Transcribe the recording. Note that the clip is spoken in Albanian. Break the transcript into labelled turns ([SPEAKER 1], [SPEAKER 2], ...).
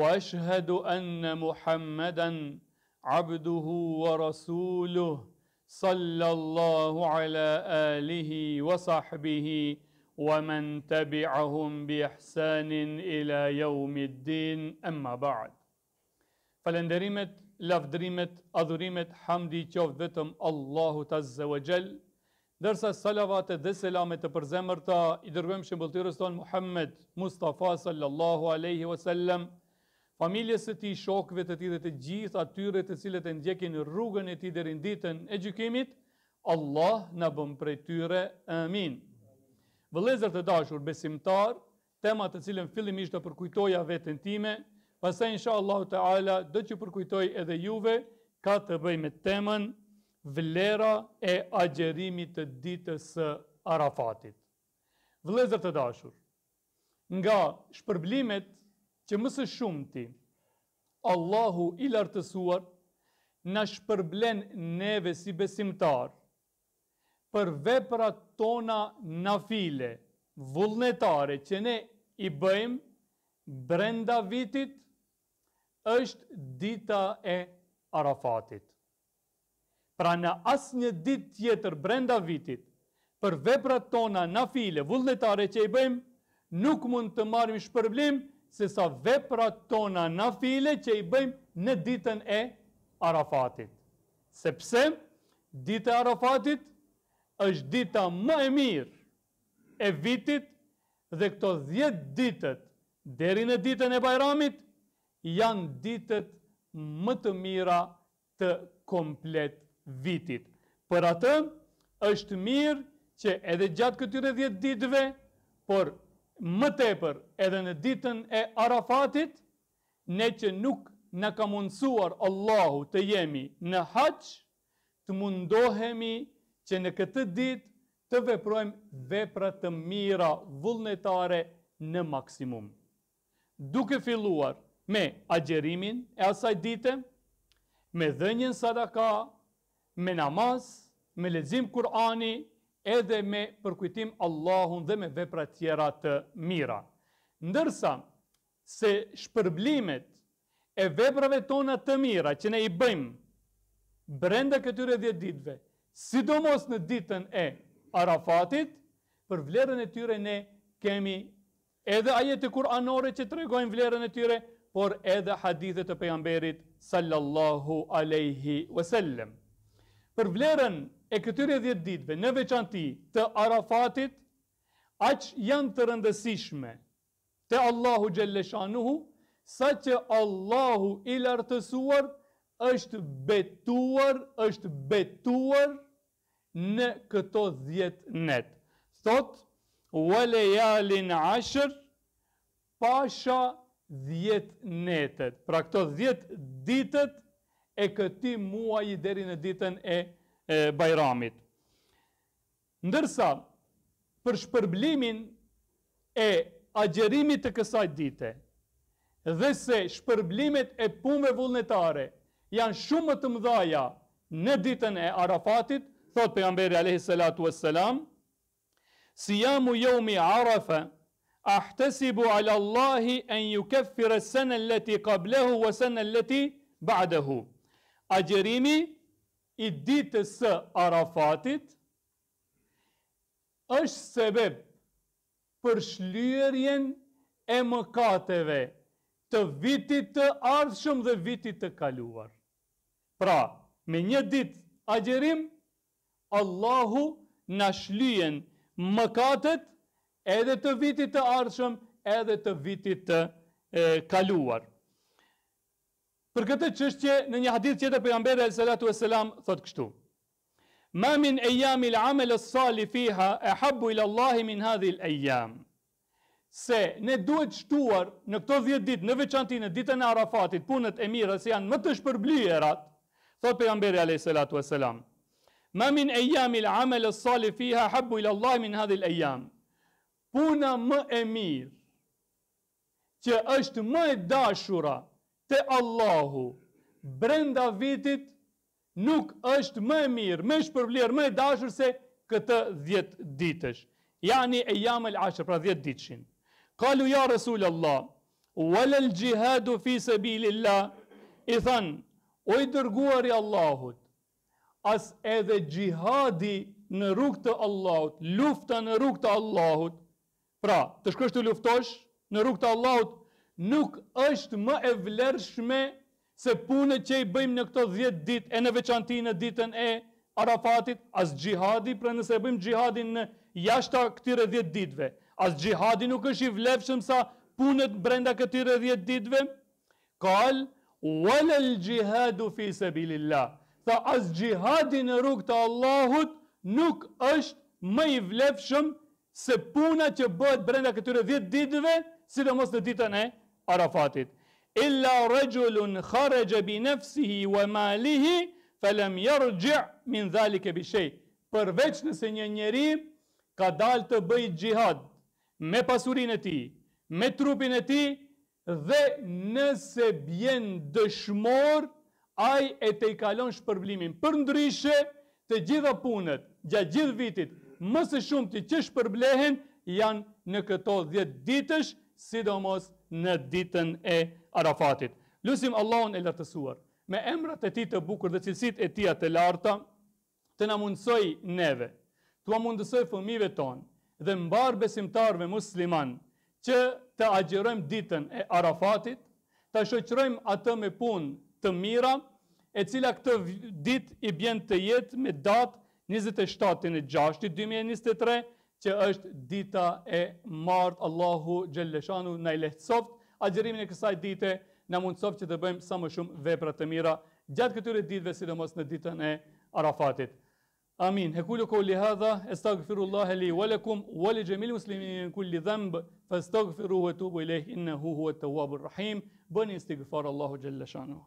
[SPEAKER 1] واشهد ان محمدا عبده ورسوله صلى الله على اله وصحبه ومن تبعهم باحسان الى يوم الدين اما بعد فلندريمت لفدريمت اذريمت حمدي تشوف الله عز وجل درس الصلوات دي سلامت برزمرتا ادرغم شمبلتيرستون محمد مصطفى صلى الله عليه وسلم familjes e ti, shokve të ti dhe të gjithë atyre të cilët e ndjekin rrugën e ti dherin ditën e gjykimit, Allah në bëm për tyre, amin. Vëlezër të dashur, besimtar, tema të cilën fillim ishte përkujtoja vetën time, pasaj insha Allah të ala, dhe që përkujtoj edhe juve, ka të bëj me temën vlera e agjerimit të ditës Arafatit. Vëlezër të dashur, nga shpërblimet që mësë shumëti, Allahu i lartësuar, në shpërblen neve si besimtar, për vepra tona na file, vullnetare që ne i bëjmë, brenda vitit, është dita e Arafatit. Pra në asë një dit tjetër brenda vitit, për vepra tona na file, vullnetare që i bëjmë, nuk mund të marim shpërblim, se sa vepra tona na file që i bëjmë në ditën e Arafatit. Sepse, ditë e Arafatit është dita më e mirë e vitit dhe këto 10 ditët deri në ditën e Bajramit janë ditët më të mira të komplet vitit. Për atë, është mirë që edhe gjatë këtyre 10 ditëve, por më tepër edhe në ditën e Arafatit, ne që nuk në ka mundësuar Allahu të jemi në haq, të mundohemi që në këtë ditë të veprojmë vepra të mira vullnetare në maksimum. Duke filluar me agjerimin e asaj dite, me dhenjën sadaka, me namaz, me lezim Kur'ani, edhe me përkujtim Allahun dhe me vepra tjera të mira. Ndërsa se shpërblimet e veprave tona të mira që ne i bëjmë brenda këtyre 10 ditëve, sidomos në ditën e Arafatit, për vlerën e tyre ne kemi edhe ajete kuranore që tregojnë vlerën e tyre, por edhe hadithe të pejgamberit sallallahu alaihi wasallam për vlerën e këtyre dhjetë ditve në veçanti të Arafatit, aqë janë të rëndësishme të Allahu Gjelleshanuhu, sa që Allahu i lartësuar është betuar, është betuar në këto dhjetë net. Thot, wale jalin ashër pasha dhjetë netet. Pra këto dhjetë ditët e këti muaj i deri në ditën e, bajramit. Ndërsa, për shpërblimin e agjerimit të kësaj dite, dhe se shpërblimet e pume vullnetare janë shumë të mdhaja në ditën e Arafatit, thot për jamberi a.s. si jamu jomi Arafa, ahtesibu ala Allahi en ju keffire sënë leti kablehu vë sënë leti ba'dehu agjerimi i ditës së Arafatit është sebeb për shlyerjen e mëkateve të vitit të ardhshëm dhe vitit të kaluar. Pra, me një ditë agjerim, Allahu në shlyen mëkatet edhe të vitit të ardhshëm edhe të vitit të kaluar. Për këtë çështje në një hadith tjetër pejgamberi sallallahu e wasallam thot kështu. Ma min ayami al-amal as sali fiha ahabbu ila Allah min hadhil al jam, Se ne duhet shtuar në këto 10 ditë, në veçantinë, në ditën e Arafatit, punët e mira se janë më të shpërblyerat, thot pejgamberi e salatu wasalam. Ma min ayami al-amal as-salih fiha ahabbu ila Allah min hadhil al jam, Puna më e mirë që është më e dashura të Allahu brenda vitit nuk është më e mirë, më shpërblirë, më e dashër se këtë dhjetë ditësh. Jani e jam e l'ashër, pra dhjetë ditëshin. Kalu ja Resul Allah, walel gjihadu fi se i thanë, o i dërguar i Allahut, as edhe gjihadi në rukë të Allahut, lufta në rukë të Allahut, pra të shkështu luftosh, në rukë të Allahut nuk është më e vlerëshme se punët që i bëjmë në këto 10 ditë e në veçantinë në ditën e Arafatit, as xhihadi, pra nëse bëjmë xhihadin në jashtë këtyre 10 ditëve, as xhihadi nuk është i vlefshëm sa punët brenda këtyre 10 ditëve. Kal wal jihad fi sabilillah. Sa as xhihadi në rrugë të Allahut nuk është më i vlefshëm se puna që bëhet brenda këtyre 10 ditëve, mos në ditën e Arafatit. Illa rëgjullun kharegje bi nefsihi wa malihi, felem jërgjih min dhali ke bishej. Përveç nëse një njeri ka dal të bëjt gjihad me pasurin e ti, me trupin e ti, dhe nëse bjen dëshmor, aj e te i kalon shpërblimin për ndryshe të gjitha punët, gja gjithë vitit, mësë shumë të që shpërblehen, janë në këto dhjetë ditësh, sidomos në ditën e Arafatit. Lusim Allahun e lartësuar, me emrat e ti të bukur dhe cilësit e tia të larta, të na mundësoj neve, të na mundësoj fëmive tonë, dhe mbar besimtarve musliman, që të agjërojmë ditën e Arafatit, të shoqërojmë atë me punë të mira, e cila këtë dit i bjen të jetë me datë 27.6.2023, që është dita e martë Allahu Gjelleshanu në i lehtësoft, a gjërimin e kësaj dite në mundësoft që të bëjmë sa më shumë vepra të mira gjatë këtyre ditve, sidomos në ditën e Arafatit. Amin. Hekullu ko li hadha, estagfiru Allah e li walekum, wale gjemil muslimin në kulli dhëmbë, fa estagfiru hu e tubu i lehi, inne hu hu e të wabur rahim, bëni istigfar Allahu Gjelleshanu.